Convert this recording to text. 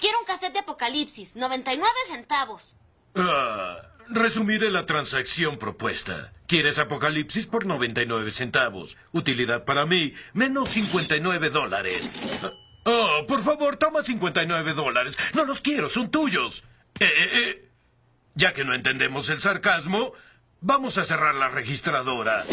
Quiero un cassette de Apocalipsis, 99 centavos. Ah, resumiré la transacción propuesta. Quieres Apocalipsis por 99 centavos. Utilidad para mí, menos 59 dólares. Oh, por favor, toma 59 dólares. No los quiero, son tuyos. Eh, eh, eh. Ya que no entendemos el sarcasmo, vamos a cerrar la registradora.